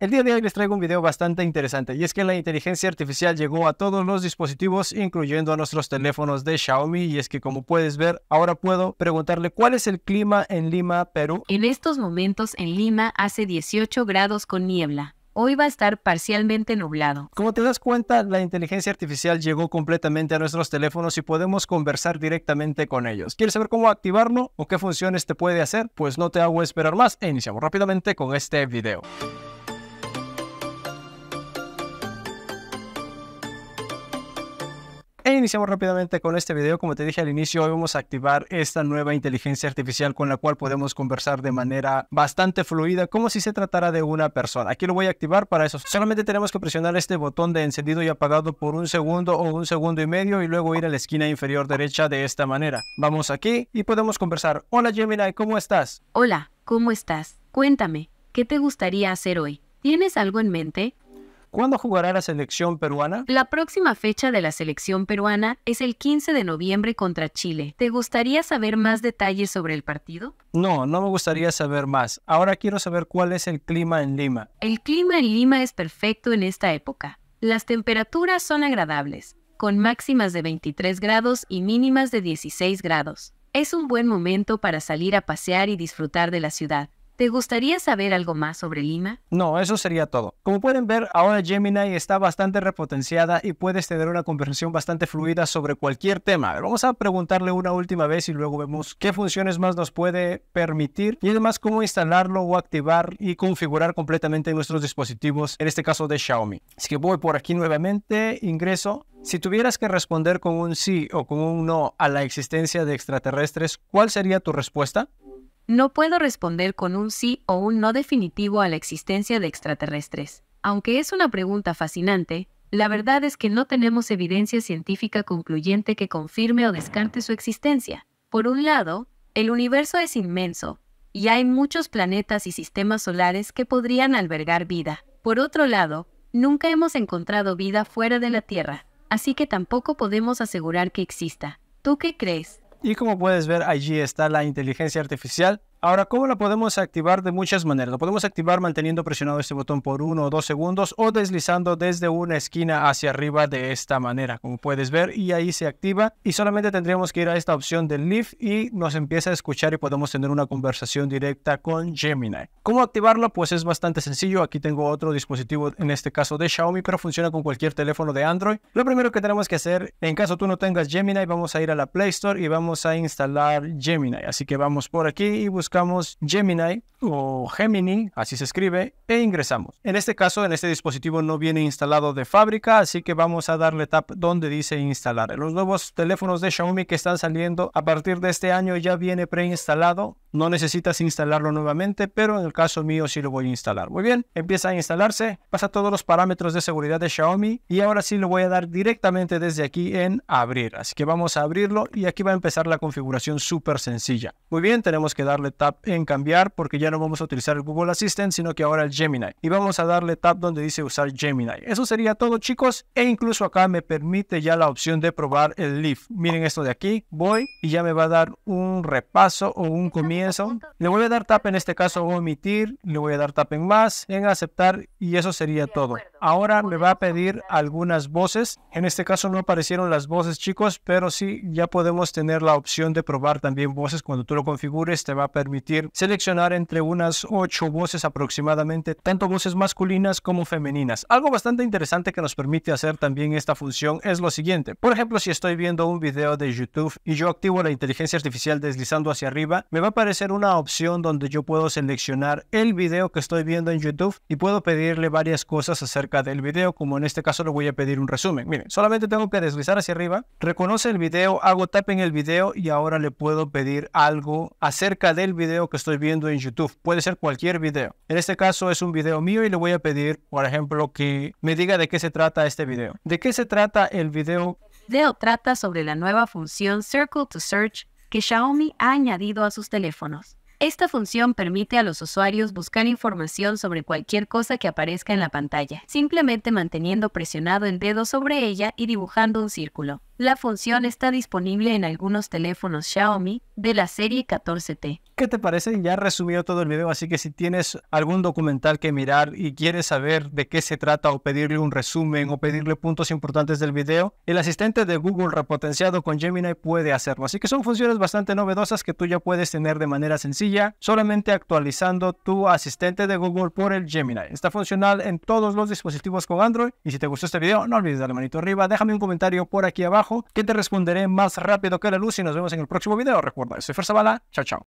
El día de hoy les traigo un video bastante interesante y es que la inteligencia artificial llegó a todos los dispositivos incluyendo a nuestros teléfonos de Xiaomi y es que como puedes ver ahora puedo preguntarle cuál es el clima en Lima, Perú. En estos momentos en Lima hace 18 grados con niebla. Hoy va a estar parcialmente nublado. Como te das cuenta, la inteligencia artificial llegó completamente a nuestros teléfonos y podemos conversar directamente con ellos. ¿Quieres saber cómo activarlo o qué funciones te puede hacer? Pues no te hago esperar más e iniciamos rápidamente con este video. E iniciamos rápidamente con este video. Como te dije al inicio, hoy vamos a activar esta nueva inteligencia artificial con la cual podemos conversar de manera bastante fluida, como si se tratara de una persona. Aquí lo voy a activar para eso. Solamente tenemos que presionar este botón de encendido y apagado por un segundo o un segundo y medio y luego ir a la esquina inferior derecha de esta manera. Vamos aquí y podemos conversar. Hola Gemini, ¿cómo estás? Hola, ¿cómo estás? Cuéntame, ¿qué te gustaría hacer hoy? ¿Tienes algo en mente? ¿Cuándo jugará la selección peruana? La próxima fecha de la selección peruana es el 15 de noviembre contra Chile. ¿Te gustaría saber más detalles sobre el partido? No, no me gustaría saber más. Ahora quiero saber cuál es el clima en Lima. El clima en Lima es perfecto en esta época. Las temperaturas son agradables, con máximas de 23 grados y mínimas de 16 grados. Es un buen momento para salir a pasear y disfrutar de la ciudad. ¿Te gustaría saber algo más sobre Lima? No, eso sería todo. Como pueden ver, ahora Gemini está bastante repotenciada y puedes tener una conversación bastante fluida sobre cualquier tema. Vamos a preguntarle una última vez y luego vemos qué funciones más nos puede permitir y además cómo instalarlo o activar y configurar completamente nuestros dispositivos, en este caso de Xiaomi. Así que voy por aquí nuevamente, ingreso si tuvieras que responder con un sí o con un no a la existencia de extraterrestres, ¿cuál sería tu respuesta? No puedo responder con un sí o un no definitivo a la existencia de extraterrestres. Aunque es una pregunta fascinante, la verdad es que no tenemos evidencia científica concluyente que confirme o descarte su existencia. Por un lado, el universo es inmenso, y hay muchos planetas y sistemas solares que podrían albergar vida. Por otro lado, nunca hemos encontrado vida fuera de la Tierra, así que tampoco podemos asegurar que exista. ¿Tú qué crees? Y como puedes ver, allí está la inteligencia artificial Ahora, ¿cómo la podemos activar? De muchas maneras. Lo podemos activar manteniendo presionado este botón por uno o dos segundos o deslizando desde una esquina hacia arriba de esta manera, como puedes ver, y ahí se activa. Y solamente tendríamos que ir a esta opción del Lift y nos empieza a escuchar y podemos tener una conversación directa con Gemini. ¿Cómo activarlo? Pues es bastante sencillo. Aquí tengo otro dispositivo, en este caso de Xiaomi, pero funciona con cualquier teléfono de Android. Lo primero que tenemos que hacer, en caso tú no tengas Gemini, vamos a ir a la Play Store y vamos a instalar Gemini. Así que vamos por aquí y buscamos buscamos Gemini o Gemini, así se escribe, e ingresamos. En este caso, en este dispositivo no viene instalado de fábrica, así que vamos a darle tap donde dice instalar. Los nuevos teléfonos de Xiaomi que están saliendo a partir de este año ya viene preinstalado. No necesitas instalarlo nuevamente, pero en el caso mío sí lo voy a instalar. Muy bien, empieza a instalarse, pasa todos los parámetros de seguridad de Xiaomi y ahora sí lo voy a dar directamente desde aquí en abrir. Así que vamos a abrirlo y aquí va a empezar la configuración súper sencilla. Muy bien, tenemos que darle tap en cambiar porque ya no vamos a utilizar el Google Assistant, sino que ahora el Gemini. Y vamos a darle tap donde dice usar Gemini. Eso sería todo chicos. E incluso acá me permite ya la opción de probar el Leaf. Miren esto de aquí. Voy y ya me va a dar un repaso o un comienzo. Le voy a dar tap en este caso omitir. Le voy a dar tap en más, en aceptar y eso sería todo. Ahora me va a pedir algunas voces. En este caso no aparecieron las voces chicos, pero sí ya podemos tener la opción de probar también voces. Cuando tú lo configures te va a permitir seleccionar entre unas ocho voces aproximadamente, tanto voces masculinas como femeninas. Algo bastante interesante que nos permite hacer también esta función es lo siguiente. Por ejemplo, si estoy viendo un video de YouTube y yo activo la inteligencia artificial deslizando hacia arriba, me va a aparecer una opción donde yo puedo seleccionar el video que estoy viendo en YouTube y puedo pedirle varias cosas acerca del video, como en este caso le voy a pedir un resumen. Miren, solamente tengo que deslizar hacia arriba, reconoce el video, hago tap en el video y ahora le puedo pedir algo acerca del video video que estoy viendo en YouTube. Puede ser cualquier video. En este caso es un video mío y le voy a pedir, por ejemplo, que me diga de qué se trata este video. ¿De qué se trata el video? El video trata sobre la nueva función Circle to Search que Xiaomi ha añadido a sus teléfonos. Esta función permite a los usuarios buscar información sobre cualquier cosa que aparezca en la pantalla, simplemente manteniendo presionado el dedo sobre ella y dibujando un círculo. La función está disponible en algunos teléfonos Xiaomi de la serie 14T. ¿Qué te parece? Ya resumido todo el video, así que si tienes algún documental que mirar y quieres saber de qué se trata o pedirle un resumen o pedirle puntos importantes del video, el asistente de Google repotenciado con Gemini puede hacerlo. Así que son funciones bastante novedosas que tú ya puedes tener de manera sencilla, solamente actualizando tu asistente de Google por el Gemini. Está funcional en todos los dispositivos con Android y si te gustó este video, no olvides darle manito arriba, déjame un comentario por aquí abajo que te responderé más rápido que la luz y nos vemos en el próximo video. Recuerda, soy Fuerza Bala. Chao, chao.